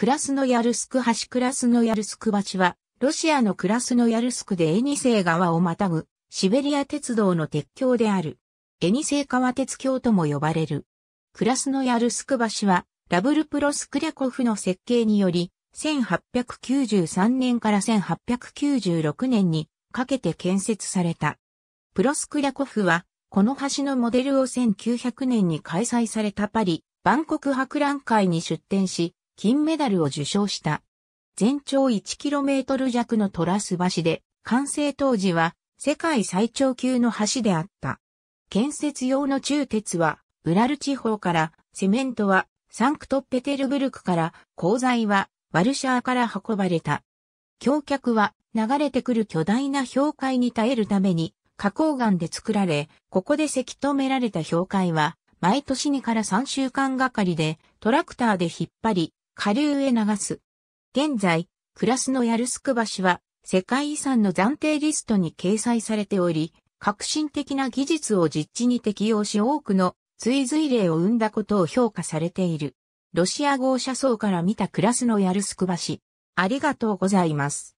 クラスノヤルスク橋クラスノヤルスク橋は、ロシアのクラスノヤルスクでエニセイ川をまたぐ、シベリア鉄道の鉄橋である。エニセイ川鉄橋とも呼ばれる。クラスノヤルスク橋は、ラブルプロスクリャコフの設計により、1893年から1896年にかけて建設された。プロスクリャコフは、この橋のモデルを1900年に開催されたパリ、万国博覧会に出展し、金メダルを受賞した。全長 1km 弱のトラス橋で、完成当時は世界最長級の橋であった。建設用の中鉄は、ウラル地方から、セメントはサンクトペテルブルクから、鋼材はワルシャーから運ばれた。橋脚は流れてくる巨大な氷塊に耐えるために、花崗岩で作られ、ここでせき止められた氷塊は、毎年2から3週間がかりでトラクターで引っ張り、下流へ流す。現在、クラスのヤルスク橋は世界遺産の暫定リストに掲載されており、革新的な技術を実地に適用し多くの追随例を生んだことを評価されている。ロシア号車窓から見たクラスのヤルスク橋。ありがとうございます。